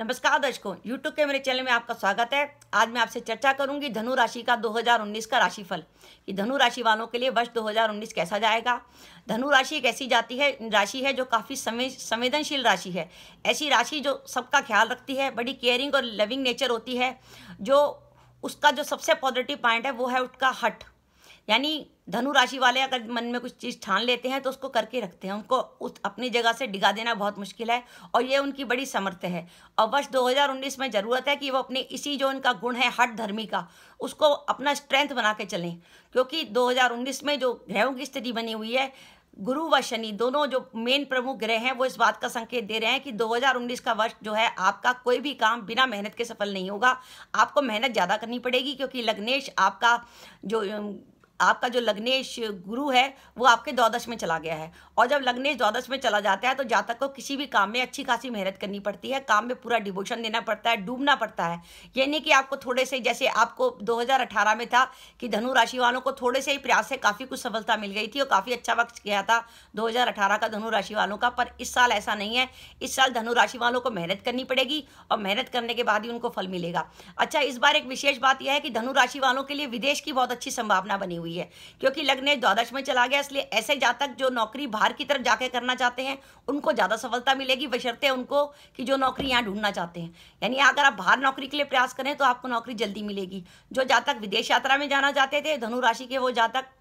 नमस्कार दर्शकों यूट्यूब के मेरे चैनल में आपका स्वागत है आज मैं आपसे चर्चा करूंगी धनु राशि का 2019 का राशिफल कि धनु राशि वालों के लिए वर्ष 2019 कैसा जाएगा धनु राशि एक ऐसी जाति है राशि है जो काफ़ी संवेदनशील राशि है ऐसी राशि जो सबका ख्याल रखती है बड़ी केयरिंग और लविंग नेचर होती है जो उसका जो सबसे पॉजिटिव पॉइंट है वो है उसका हट यानी धनु राशि वाले अगर मन में कुछ चीज़ ठान लेते हैं तो उसको करके रखते हैं उनको उस अपनी जगह से डिगा देना बहुत मुश्किल है और ये उनकी बड़ी समर्थ है और वर्ष 2019 में ज़रूरत है कि वो अपने इसी जो उनका गुण है हट धर्मी का उसको अपना स्ट्रेंथ बना के चलें क्योंकि 2019 में जो ग्रहों की स्थिति बनी हुई है गुरु व शनि दोनों जो मेन प्रमुख ग्रह हैं वो इस बात का संकेत दे रहे हैं कि 2019 का वर्ष जो है आपका कोई भी काम बिना मेहनत के सफल नहीं होगा आपको मेहनत ज़्यादा करनी पड़ेगी क्योंकि लग्नेश आपका जो आपका जो लग्नेश गुरु है वो आपके द्वादश में चला गया है और जब लग्नेश द्वादश में चला जाता है तो जातक को किसी भी काम में अच्छी खासी मेहनत करनी पड़ती है काम में पूरा डिवोशन देना पड़ता है डूबना पड़ता है यानी कि आपको थोड़े से जैसे आपको 2018 में था कि धनु राशि वालों को थोड़े से ही प्रयास से काफ़ी कुछ सफलता मिल गई थी और काफ़ी अच्छा वक्त गया था दो का धनु राशि वालों का पर इस साल ऐसा नहीं है इस साल धनु राशि वालों को मेहनत करनी पड़ेगी और मेहनत करने के बाद ही उनको फल मिलेगा अच्छा इस बार एक विशेष बात यह है कि धनु राशि वालों के लिए विदेश की बहुत अच्छी संभावना बनी हुई हुई है क्योंकि लग्न द्वादश में चला गया इसलिए ऐसे जातक जो नौकरी बाहर की तरफ जाके करना चाहते हैं उनको ज़्यादा सफलता मिलेगी बशर्ते उनको कि जो नौकरी यहाँ ढूंढना चाहते हैं यानी अगर आप बाहर नौकरी के लिए प्रयास करें तो आपको नौकरी जल्दी मिलेगी जो जातक विदेश यात्रा में जाना चाहते थे धनुराशि के वो जातक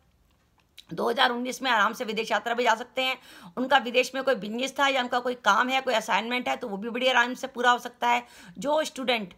2019 में आराम से विदेश यात्रा पे जा सकते हैं उनका विदेश में कोई बिजनेस था या उनका कोई काम है कोई असाइनमेंट है तो वो भी बड़ी आराम से पूरा हो सकता है जो स्टूडेंट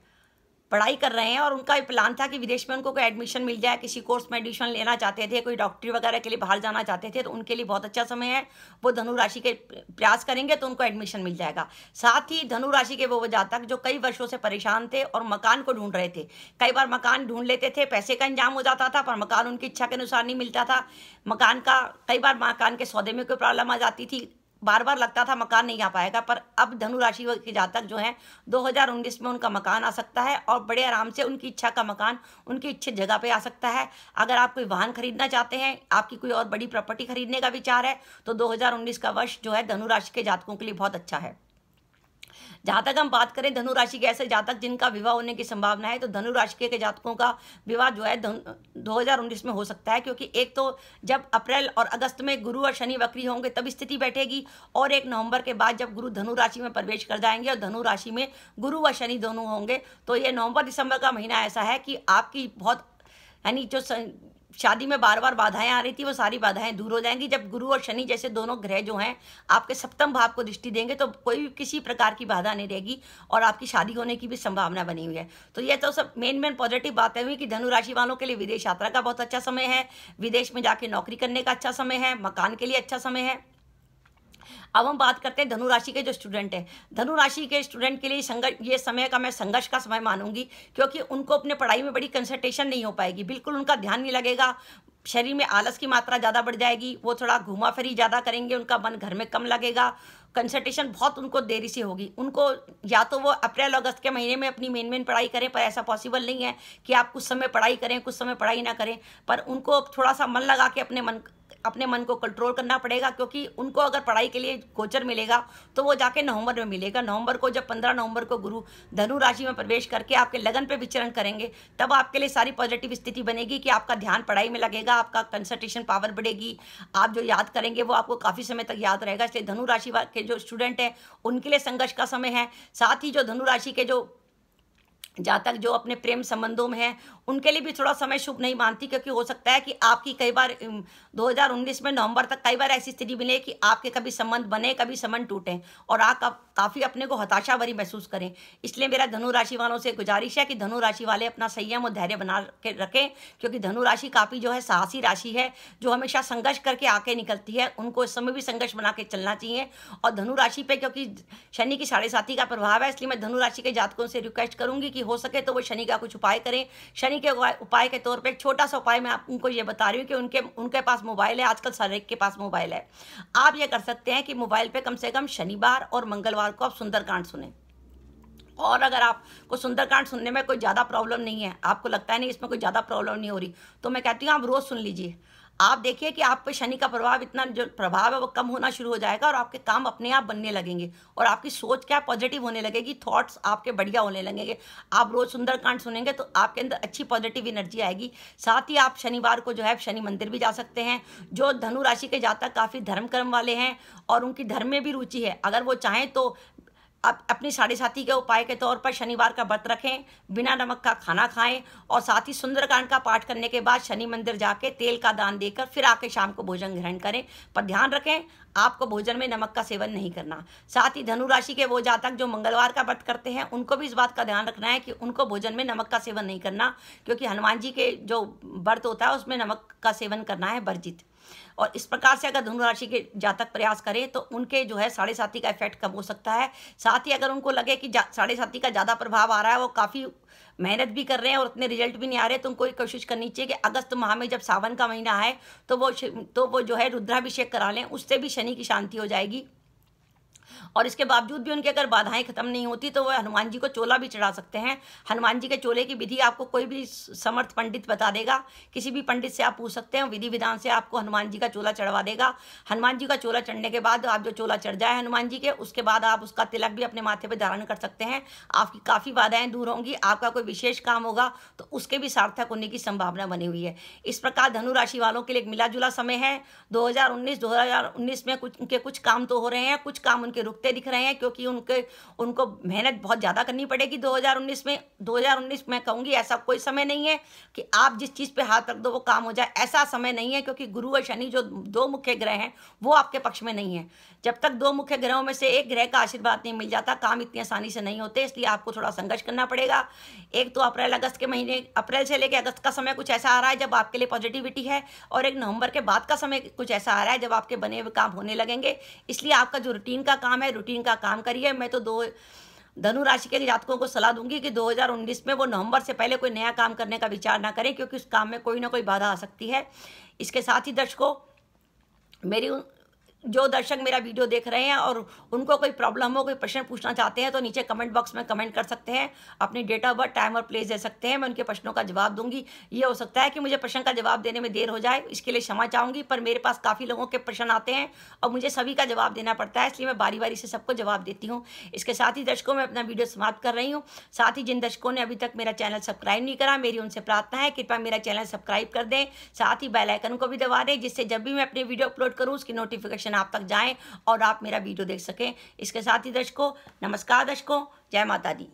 पढ़ाई कर रहे हैं और उनका भी प्लान था कि विदेश में उनको कोई एडमिशन मिल जाए किसी कोर्स में एडमिशन लेना चाहते थे कोई डॉक्टरी वगैरह के लिए बाहर जाना चाहते थे तो उनके लिए बहुत अच्छा समय है वो धनु राशि के प्रयास करेंगे तो उनको एडमिशन मिल जाएगा साथ ही धनु राशि के वो जातक जो कई वर्षों से परेशान थे और मकान को ढूंढ रहे थे कई बार मकान ढूंढ लेते थे पैसे का इंजाम हो जाता था पर मकान उनकी इच्छा के अनुसार नहीं मिलता था मकान का कई बार मकान के सौदे में कोई प्रॉब्लम आ जाती थी बार बार लगता था मकान नहीं आ पाएगा पर अब धनुराशि के जातक जो हैं 2019 में उनका मकान आ सकता है और बड़े आराम से उनकी इच्छा का मकान उनकी इच्छित जगह पे आ सकता है अगर आप कोई वाहन खरीदना चाहते हैं आपकी कोई और बड़ी प्रॉपर्टी खरीदने का विचार है तो 2019 का वर्ष जो है धनुराशि के जातकों के लिए बहुत अच्छा है जहाँ तक हम बात करें धनु राशि के ऐसे जातक जिनका विवाह होने की संभावना है तो धनु राशि के जातकों का विवाह जो है दो हजार उन्नीस में हो सकता है क्योंकि एक तो जब अप्रैल और अगस्त में गुरु और शनि वक्री होंगे तब स्थिति बैठेगी और एक नवंबर के बाद जब गुरु धनु राशि में प्रवेश कर जाएंगे और धनु राशि में गुरु व शनि दोनों होंगे तो ये नवंबर दिसंबर का महीना ऐसा है कि आपकी बहुत यानी जो शादी में बार बार बाधाएं आ रही थी वो सारी बाधाएं दूर हो जाएंगी जब गुरु और शनि जैसे दोनों ग्रह जो हैं आपके सप्तम भाव को दृष्टि देंगे तो कोई भी किसी प्रकार की बाधा नहीं रहेगी और आपकी शादी होने की भी संभावना बनी हुई है तो यह तो सब मेन मेन पॉजिटिव बातें हुई कि धनुराशि वालों के लिए विदेश यात्रा का बहुत अच्छा समय है विदेश में जाके नौकरी करने का अच्छा समय है मकान के लिए अच्छा समय है अब हम बात करते हैं धनुराशि के जो स्टूडेंट है धनुराशि के स्टूडेंट के लिए संघर्ष ये समय का मैं संघर्ष का समय मानूंगी क्योंकि उनको अपने पढ़ाई में बड़ी कंसंट्रेशन नहीं हो पाएगी बिल्कुल उनका ध्यान नहीं लगेगा शरीर में आलस की मात्रा ज़्यादा बढ़ जाएगी वो थोड़ा घुमा फिरी ज़्यादा करेंगे उनका मन घर में कम लगेगा कंसल्टेशन बहुत उनको देरी से होगी उनको या तो वो अप्रैल अगस्त के महीने में अपनी मेन मेन पढ़ाई करें पर ऐसा पॉसिबल नहीं है कि आप कुछ समय पढ़ाई करें कुछ समय पढ़ाई ना करें पर उनको थोड़ा सा मन लगा के अपने मन अपने मन को कंट्रोल करना पड़ेगा क्योंकि उनको अगर पढ़ाई के लिए गोचर मिलेगा तो वो जाके नवंबर में मिलेगा नवंबर को जब पंद्रह नवंबर को गुरु धनु राशि में प्रवेश करके आपके लगन पे विचरण करेंगे तब आपके लिए सारी पॉजिटिव स्थिति बनेगी कि आपका ध्यान पढ़ाई में लगेगा आपका कंसल्टेशन पावर बढ़ेगी आप जो याद करेंगे वो आपको काफ़ी समय तक याद रहेगा इसलिए धनुराशि के जो स्टूडेंट हैं उनके लिए संघर्ष का समय है साथ ही जो धनुराशि के जो जातक तक जो अपने प्रेम संबंधों में है उनके लिए भी थोड़ा समय शुभ नहीं मानती क्योंकि हो सकता है कि आपकी कई बार 2019 में नवंबर तक कई बार ऐसी स्थिति मिले कि आपके कभी संबंध बने कभी संबंध टूटे और आप काफ़ी अपने को हताशा भरी महसूस करें इसलिए मेरा धनु राशि वालों से गुजारिश है कि धनु राशि वाले अपना संयम और धैर्य बना के रखें क्योंकि धनु राशि काफ़ी जो है साहसी राशि है जो हमेशा संघर्ष करके आके निकलती है उनको इस समय भी संघर्ष बना के चलना चाहिए और धनुराशि पर क्योंकि शनि की साढ़े साथी का प्रभाव है इसलिए मैं धनुराशि के जातकों से रिक्वेस्ट करूँगी कि हो सके तो वो शनि का कुछ उपाय करें शनि के उपाय के तौर पर एक छोटा सा उपाय मैं आपको ये बता रही हूँ कि उनके उनके पास मोबाइल है आजकल सर एक के पास मोबाइल है आप ये कर सकते हैं कि मोबाइल पर कम से कम शनिवार और मंगलवार को आप सुंदरकांड सुने और अगर आपको सुंदरकांड सुनने में कोई ज़्यादा प्रॉब्लम नहीं है आपको लगता है नहीं इसमें कोई ज़्यादा प्रॉब्लम नहीं हो रही तो मैं कहती हूँ आप रोज़ सुन लीजिए आप देखिए कि आप पे शनि का प्रभाव इतना जो प्रभाव है वो कम होना शुरू हो जाएगा और आपके काम अपने आप बनने लगेंगे और आपकी सोच क्या पॉजिटिव होने लगेगी थॉट्स आपके बढ़िया होने लगेंगे आप रोज़ सुंदरकांड सुनेंगे तो आपके अंदर अच्छी पॉजिटिव एनर्जी आएगी साथ ही आप शनिवार को जो है शनि मंदिर भी जा सकते हैं जो धनु राशि के जातक काफ़ी धर्म कर्म वाले हैं और उनकी धर्म में भी रुचि है अगर वो चाहें तो आप अपनी साढ़े साथी के उपाय के तौर पर शनिवार का व्रत रखें बिना नमक का खाना खाएं और साथ ही सुंदरकांड का पाठ करने के बाद शनि मंदिर जाके तेल का दान देकर फिर आके शाम को भोजन ग्रहण करें पर ध्यान रखें आपको भोजन में नमक का सेवन नहीं करना साथ ही धनु राशि के वो जातक जो मंगलवार का व्रत करते हैं उनको भी इस बात का ध्यान रखना है कि उनको भोजन में नमक का सेवन नहीं करना क्योंकि हनुमान जी के जो व्रत होता है उसमें नमक का सेवन करना है वर्जित और इस प्रकार से अगर धनु राशि के जातक प्रयास करें तो उनके जो है साढ़े साथी का इफेक्ट कम हो सकता है साथ ही अगर उनको लगे कि साढ़े साथी का ज़्यादा प्रभाव आ रहा है वो काफ़ी मेहनत भी कर रहे हैं और उतने रिजल्ट भी नहीं आ रहे तो उनको कोशिश करनी चाहिए कि अगस्त माह में जब सावन का महीना आए तो वो तो वो जो है रुद्राभिषेक करा लें उससे भी शनि की शांति हो जाएगी और इसके बावजूद भी उनके अगर बाधाएं खत्म नहीं होती तो वह हनुमान जी को चोला भी चढ़ा सकते हैं हनुमान जी के चोले की विधि आपको कोई भी समर्थ पंडित बता देगा किसी भी पंडित से आप पूछ सकते हैं विधि विधान से आपको हनुमान जी का चोला चढ़वा देगा हनुमान जी का चोला चढ़ने के बाद आप जो चोला चढ़ जाए हनुमान जी के उसके बाद आप उसका तिलक भी अपने माथे पर धारण कर सकते हैं आपकी काफ़ी बाधाएं दूर होंगी आपका कोई विशेष काम होगा तो उसके भी सार्थक होने की संभावना बनी हुई है इस प्रकार धनुराशि वालों के लिए मिला जुला समय है 2019 2019 में कुछ उनके कुछ काम तो हो रहे हैं कुछ काम उनके उनके रुकते दिख रहे हैं क्योंकि उनके उनको मेहनत बहुत ज़्यादा करनी पड़ेगी 2019 में 2019 मैं कहूँगी ऐसा कोई समय नहीं है कि आप जिस चीज़ पे हाथ रख दो वो काम हो जाए ऐसा समय नहीं है क्योंकि गुरु और शनि जो दो मुख्य ग्रह हैं वो आपके पक्ष में नहीं है जब तक दो मुख्य ग्रहों में से एक ग्रह का आशीर्वाद नहीं मिल जाता काम इतनी आसानी से नहीं होते इसलिए आपको थोड़ा संघर्ष करना पड़ेगा एक तो अप्रैल अगस्त के महीने अप्रैल से लेकर अगस्त का समय कुछ ऐसा आ रहा है जब आपके लिए पॉजिटिविटी है और एक नवंबर के बाद का समय कुछ ऐसा आ रहा है जब आपके बने हुए काम होने लगेंगे इसलिए आपका जो रूटीन का काम काम है रूटीन का काम करिए मैं तो दो धनु राशि के जातकों को सलाह दूंगी कि 2019 में वो नवंबर से पहले कोई नया काम करने का विचार ना करें क्योंकि उस काम में कोई ना कोई बाधा आ सकती है इसके साथ ही दर्शकों मेरी जो दर्शक मेरा वीडियो देख रहे हैं और उनको कोई प्रॉब्लम हो कोई प्रश्न पूछना चाहते हैं तो नीचे कमेंट बॉक्स में कमेंट कर सकते हैं अपनी डेट ऑफ बर्थ टाइम और प्लेस दे सकते हैं मैं उनके प्रश्नों का जवाब दूंगी ये हो सकता है कि मुझे प्रश्न का जवाब देने में देर हो जाए इसके लिए क्षमा चाहूंगी पर मेरे पास काफ़ी लोगों के प्रश्न आते हैं और मुझे सभी का जवाब देना पड़ता है इसलिए मैं बारी बारी से सबको जवाब देती हूँ इसके साथ ही दर्शकों में अपना वीडियो समाप्त कर रही हूँ साथ ही जिन दर्शकों ने अभी तक मेरा चैनल सब्सक्राइब नहीं करा मेरी उनसे प्रार्थना है कृपया मेरा चैनल सब्सक्राइब कर दें साथ ही बेलाइकन को भी दबा दें जिससे जब भी मैं अपनी वीडियो अपलोड करूँ उसकी नोटिफिकेशन नोटिफिकेशन आप तक जाए और आप मेरा वीडियो देख सकें इसके साथ ही दर्शकों नमस्कार दर्शकों जय माता दी